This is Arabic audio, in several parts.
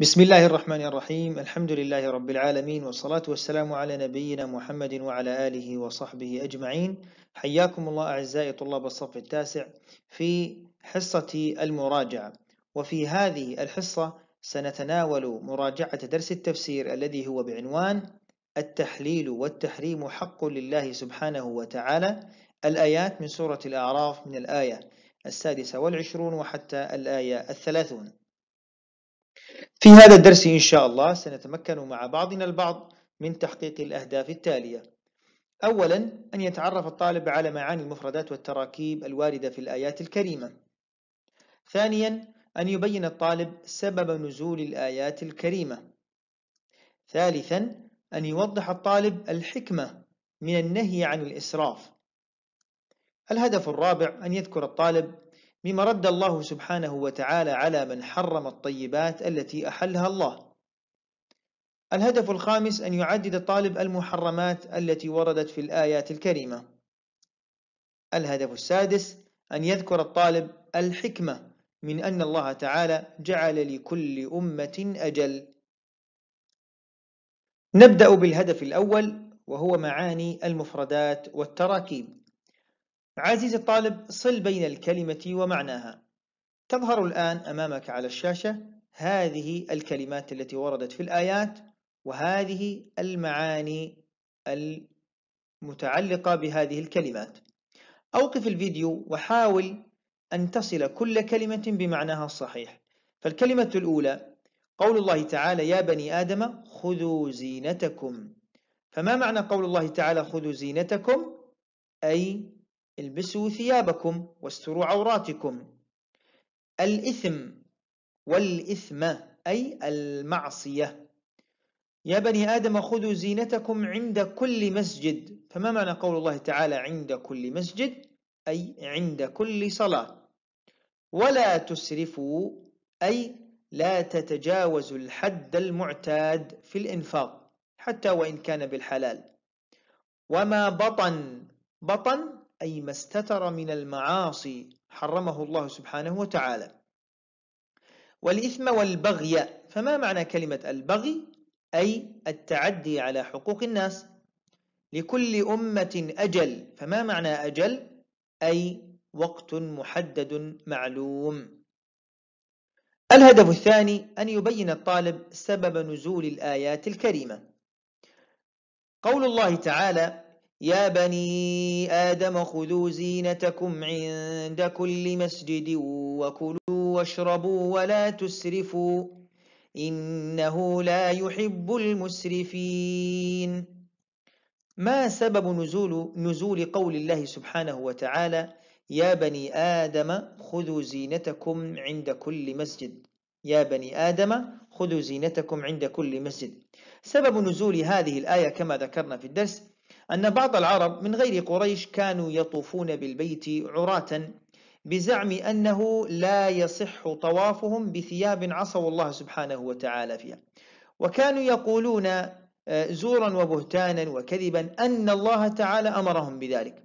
بسم الله الرحمن الرحيم الحمد لله رب العالمين والصلاة والسلام على نبينا محمد وعلى آله وصحبه أجمعين حياكم الله أعزائي طلاب الصف التاسع في حصة المراجعة وفي هذه الحصة سنتناول مراجعة درس التفسير الذي هو بعنوان التحليل والتحريم حق لله سبحانه وتعالى الآيات من سورة الأعراف من الآية السادسة والعشرون وحتى الآية الثلاثون في هذا الدرس إن شاء الله سنتمكن مع بعضنا البعض من تحقيق الأهداف التالية أولا أن يتعرف الطالب على معاني المفردات والتراكيب الواردة في الآيات الكريمة ثانيا أن يبين الطالب سبب نزول الآيات الكريمة ثالثا أن يوضح الطالب الحكمة من النهي عن الإسراف الهدف الرابع أن يذكر الطالب مما رد الله سبحانه وتعالى على من حرم الطيبات التي أحلها الله الهدف الخامس أن يعدد الطالب المحرمات التي وردت في الآيات الكريمة الهدف السادس أن يذكر الطالب الحكمة من أن الله تعالى جعل لكل أمة أجل نبدأ بالهدف الأول وهو معاني المفردات والتراكيب عزيزي الطالب صل بين الكلمة ومعناها تظهر الآن أمامك على الشاشة هذه الكلمات التي وردت في الآيات وهذه المعاني المتعلقة بهذه الكلمات أوقف الفيديو وحاول أن تصل كل كلمة بمعناها الصحيح فالكلمة الأولى قول الله تعالى يا بني آدم خذوا زينتكم فما معنى قول الله تعالى خذوا زينتكم أي البسوا ثيابكم واستروا عوراتكم الإثم والإثم أي المعصية يا بني آدم خذوا زينتكم عند كل مسجد فما معنى قول الله تعالى عند كل مسجد أي عند كل صلاة ولا تسرفوا أي لا تتجاوزوا الحد المعتاد في الإنفاق حتى وإن كان بالحلال وما بطن بطن أي ما استتر من المعاصي حرمه الله سبحانه وتعالى والإثم والبغي فما معنى كلمة البغي أي التعدي على حقوق الناس لكل أمة أجل فما معنى أجل أي وقت محدد معلوم الهدف الثاني أن يبين الطالب سبب نزول الآيات الكريمة قول الله تعالى يا بني آدم خذوا زينتكم عند كل مسجد وكلوا واشربوا ولا تسرفوا إنه لا يحب المسرفين ما سبب نزول, نزول قول الله سبحانه وتعالى يا بني آدم خذوا زينتكم عند كل مسجد يا بني آدم خذوا زينتكم عند كل مسجد سبب نزول هذه الآية كما ذكرنا في الدرس أن بعض العرب من غير قريش كانوا يطوفون بالبيت عراة بزعم أنه لا يصح طوافهم بثياب عصوا الله سبحانه وتعالى فيها وكانوا يقولون آه، زورا وبهتانا وكذبا أن الله تعالى أمرهم بذلك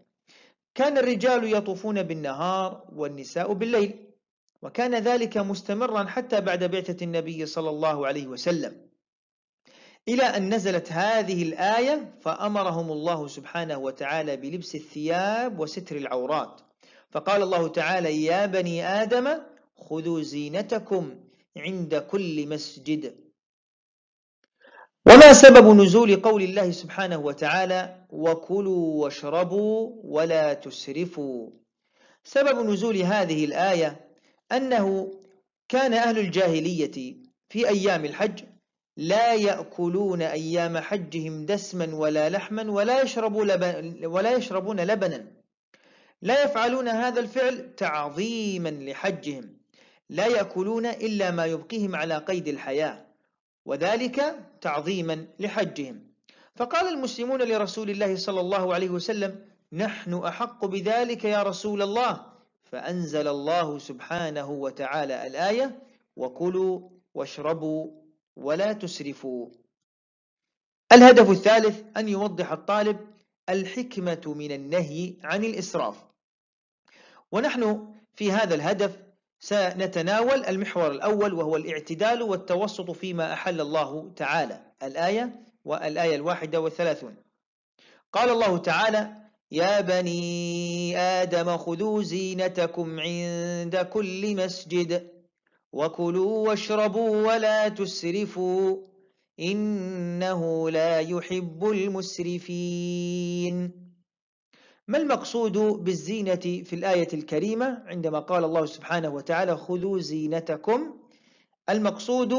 كان الرجال يطوفون بالنهار والنساء بالليل وكان ذلك مستمرا حتى بعد بعثة النبي صلى الله عليه وسلم إلى أن نزلت هذه الآية فأمرهم الله سبحانه وتعالى بلبس الثياب وستر العورات فقال الله تعالى يا بني آدم خذوا زينتكم عند كل مسجد وما سبب نزول قول الله سبحانه وتعالى وكلوا واشربوا ولا تسرفوا سبب نزول هذه الآية أنه كان أهل الجاهلية في أيام الحج لا يأكلون أيام حجهم دسما ولا لحما ولا, يشربوا لبن ولا يشربون لبنا لا يفعلون هذا الفعل تعظيما لحجهم لا يأكلون إلا ما يبقيهم على قيد الحياة وذلك تعظيما لحجهم فقال المسلمون لرسول الله صلى الله عليه وسلم نحن أحق بذلك يا رسول الله فأنزل الله سبحانه وتعالى الآية وكلوا واشربوا ولا تسرفوا الهدف الثالث أن يوضح الطالب الحكمة من النهي عن الإسراف ونحن في هذا الهدف سنتناول المحور الأول وهو الاعتدال والتوسط فيما أحل الله تعالى الآية والآية الواحدة والثلاثون قال الله تعالى يا بني آدم خذوا زينتكم عند كل مسجد وكلوا واشربوا ولا تسرفوا إنه لا يحب المسرفين ما المقصود بالزينة في الآية الكريمة عندما قال الله سبحانه وتعالى خذوا زينتكم المقصود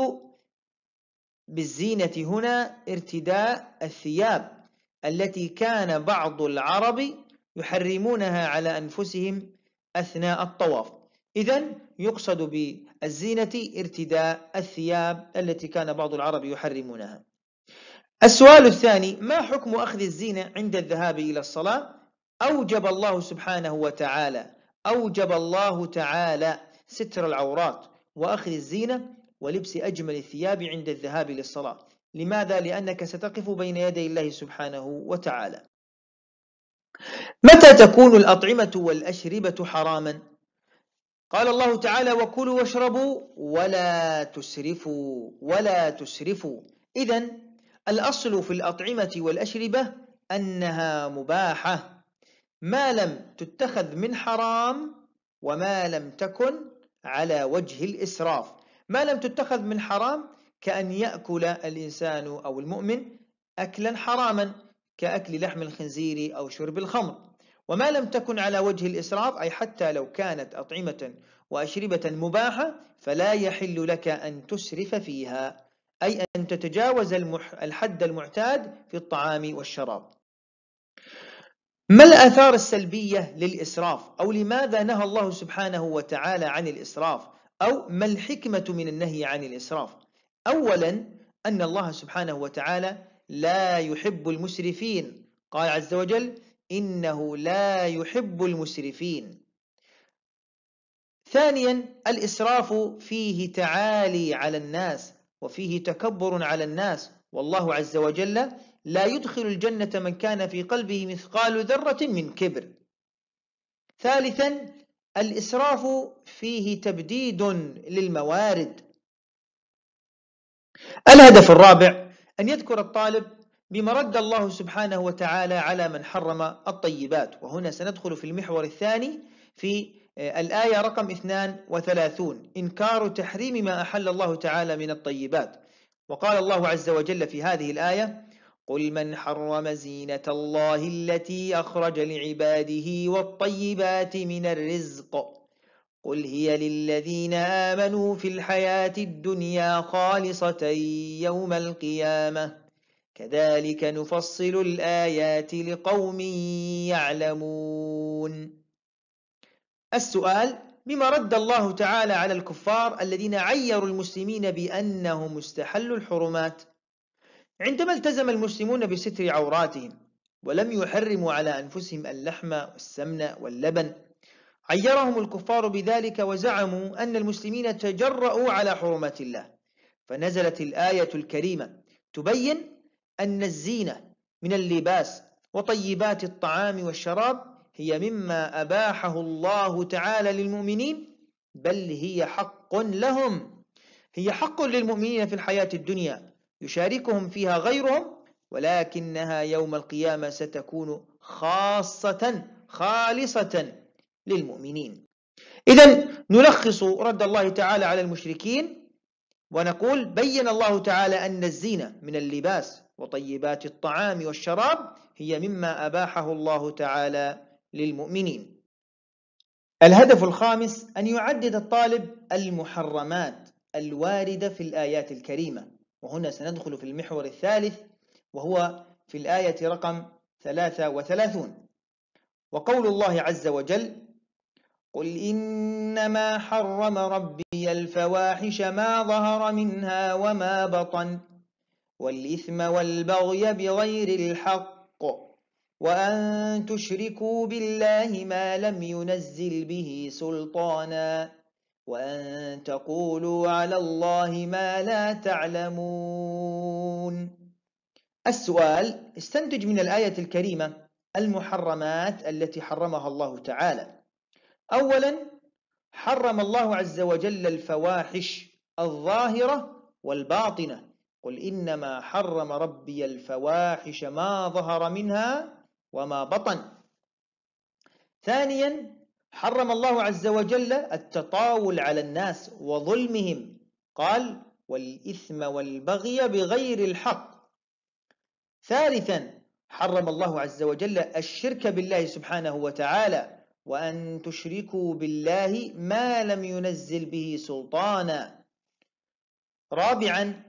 بالزينة هنا ارتداء الثياب التي كان بعض العرب يحرمونها على أنفسهم أثناء الطواف إذا يقصد بالزينة ارتداء الثياب التي كان بعض العرب يحرمونها السؤال الثاني ما حكم أخذ الزينة عند الذهاب إلى الصلاة أوجب الله سبحانه وتعالى أوجب الله تعالى ستر العورات وأخذ الزينة ولبس أجمل الثياب عند الذهاب للصلاة لماذا؟ لأنك ستقف بين يدي الله سبحانه وتعالى متى تكون الأطعمة والأشربة حراما؟ قال الله تعالى وكلوا واشربوا ولا تسرفوا ولا تسرفوا إذا الأصل في الأطعمة والأشربة أنها مباحة ما لم تتخذ من حرام وما لم تكن على وجه الإسراف ما لم تتخذ من حرام كأن يأكل الإنسان أو المؤمن أكلا حراما كأكل لحم الخنزير أو شرب الخمر وما لم تكن على وجه الإسراف أي حتى لو كانت أطعمة وأشربة مباحة فلا يحل لك أن تسرف فيها أي أن تتجاوز الحد المعتاد في الطعام والشراب ما الآثار السلبية للإسراف أو لماذا نهى الله سبحانه وتعالى عن الإسراف أو ما الحكمة من النهي عن الإسراف أولا أن الله سبحانه وتعالى لا يحب المسرفين قال عز وجل إنه لا يحب المسرفين ثانيا الإسراف فيه تعالي على الناس وفيه تكبر على الناس والله عز وجل لا يدخل الجنة من كان في قلبه مثقال ذرة من كبر ثالثا الإسراف فيه تبديد للموارد الهدف الرابع أن يذكر الطالب بما رد الله سبحانه وتعالى على من حرم الطيبات وهنا سندخل في المحور الثاني في آه، الآية رقم 32 إنكار تحريم ما أحل الله تعالى من الطيبات وقال الله عز وجل في هذه الآية قل من حرم زينة الله التي أخرج لعباده والطيبات من الرزق قل هي للذين آمنوا في الحياة الدنيا خالصة يوم القيامة كذلك نفصل الآيات لقوم يعلمون السؤال بما رد الله تعالى على الكفار الذين عيروا المسلمين بأنهم استحلوا الحرمات عندما التزم المسلمون بستر عوراتهم ولم يحرموا على أنفسهم اللحم والسمن واللبن عيرهم الكفار بذلك وزعموا أن المسلمين تجرؤوا على حرمات الله فنزلت الآية الكريمة تبين أن الزينة من اللباس وطيبات الطعام والشراب هي مما أباحه الله تعالى للمؤمنين بل هي حق لهم هي حق للمؤمنين في الحياة الدنيا يشاركهم فيها غيرهم ولكنها يوم القيامة ستكون خاصة خالصة للمؤمنين إذا نلخص رد الله تعالى على المشركين ونقول بين الله تعالى أن الزينة من اللباس وطيبات الطعام والشراب هي مما أباحه الله تعالى للمؤمنين الهدف الخامس أن يعدد الطالب المحرمات الواردة في الآيات الكريمة وهنا سندخل في المحور الثالث وهو في الآية رقم 33 وقول الله عز وجل قل إنما حرم ربي الفواحش ما ظهر منها وما بطن والإثم والبغي بغير الحق وأن تشركوا بالله ما لم ينزل به سلطانا وأن تقولوا على الله ما لا تعلمون السؤال استنتج من الآية الكريمة المحرمات التي حرمها الله تعالى أولا حرم الله عز وجل الفواحش الظاهرة والباطنة قل إنما حرم ربي الفواحش ما ظهر منها وما بطن ثانيا حرم الله عز وجل التطاول على الناس وظلمهم قال والإثم والبغي بغير الحق ثالثا حرم الله عز وجل الشرك بالله سبحانه وتعالى وأن تشركوا بالله ما لم ينزل به سلطانا رابعا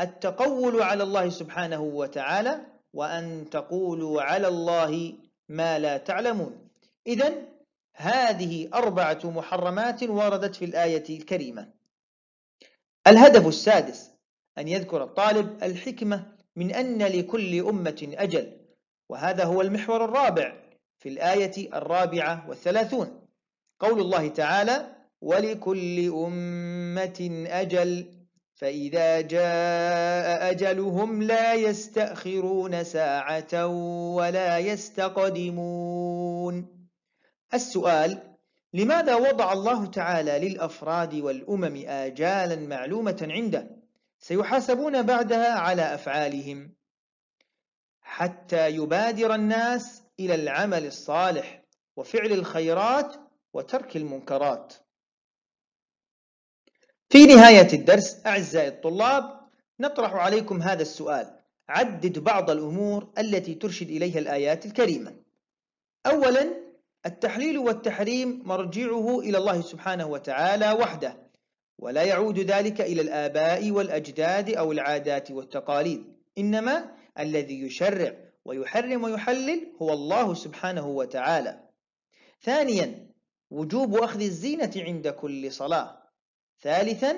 التقول على الله سبحانه وتعالى وأن تقولوا على الله ما لا تعلمون إذا هذه أربعة محرمات وردت في الآية الكريمة الهدف السادس أن يذكر الطالب الحكمة من أن لكل أمة أجل وهذا هو المحور الرابع في الآية الرابعة والثلاثون قول الله تعالى ولكل أمة أجل فإذا جاء أجلهم لا يستأخرون ساعة ولا يستقدمون السؤال لماذا وضع الله تعالى للأفراد والأمم آجالا معلومة عنده سيحاسبون بعدها على أفعالهم حتى يبادر الناس إلى العمل الصالح وفعل الخيرات وترك المنكرات في نهاية الدرس أعزائي الطلاب نطرح عليكم هذا السؤال عدد بعض الأمور التي ترشد إليها الآيات الكريمة أولا التحليل والتحريم مرجعه إلى الله سبحانه وتعالى وحده ولا يعود ذلك إلى الآباء والأجداد أو العادات والتقاليد إنما الذي يشرع ويحرم ويحلل هو الله سبحانه وتعالى ثانيا وجوب أخذ الزينة عند كل صلاة ثالثا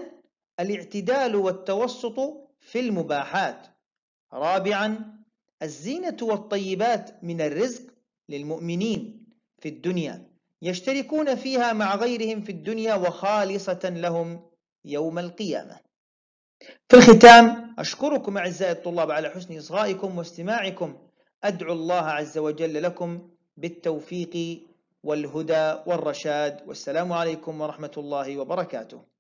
الاعتدال والتوسط في المباحات رابعا الزينة والطيبات من الرزق للمؤمنين في الدنيا يشتركون فيها مع غيرهم في الدنيا وخالصة لهم يوم القيامة في الختام أشكركم أعزائي الطلاب على حسن إصغائكم واستماعكم أدعو الله عز وجل لكم بالتوفيق والهدى والرشاد والسلام عليكم ورحمة الله وبركاته